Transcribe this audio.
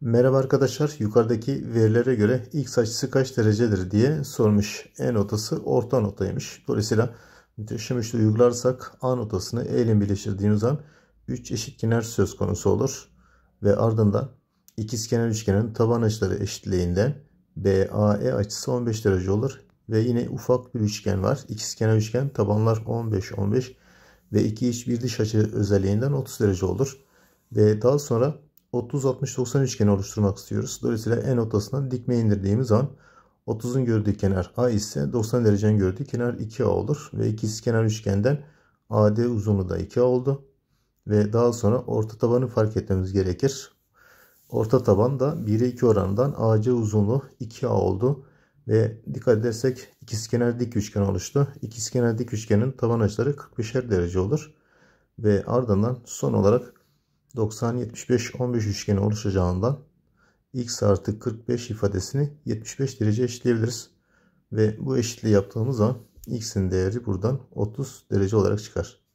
Merhaba arkadaşlar. Yukarıdaki verilere göre x açısı kaç derecedir diye sormuş. En notası orta notaymış. Dolayısıyla şimdi uygularsak A notasını E ile birleştirdiğimiz an 3 eşitkenar söz konusu olur. Ve ardından ikizkenar üçgenin taban açıları eşitliğinden BAE açısı 15 derece olur. Ve yine ufak bir üçgen var. İkizkenar üçgen tabanlar 15-15 ve 2 iç bir dış açı özelliğinden 30 derece olur. Ve daha sonra 30-60-90 üçgeni oluşturmak istiyoruz. Dolayısıyla E noktasından dikme indirdiğimiz an 30'un gördüğü kenar A ise 90 derecenin gördüğü kenar 2A olur. Ve ikiz kenar üçgenden AD uzunluğu da 2A oldu. Ve daha sonra orta tabanı fark etmemiz gerekir. Orta taban da 1'e 2 oranından AC uzunluğu 2A oldu. Ve dikkat edersek ikizkenar dik üçgen oluştu. İkizkenar dik üçgenin taban açıları 45'er derece olur. Ve ardından son olarak 90-75-15 üçgeni oluşacağından x artı 45 ifadesini 75 derece eşitleyebiliriz. Ve bu eşitliği yaptığımız zaman x'in değeri buradan 30 derece olarak çıkar.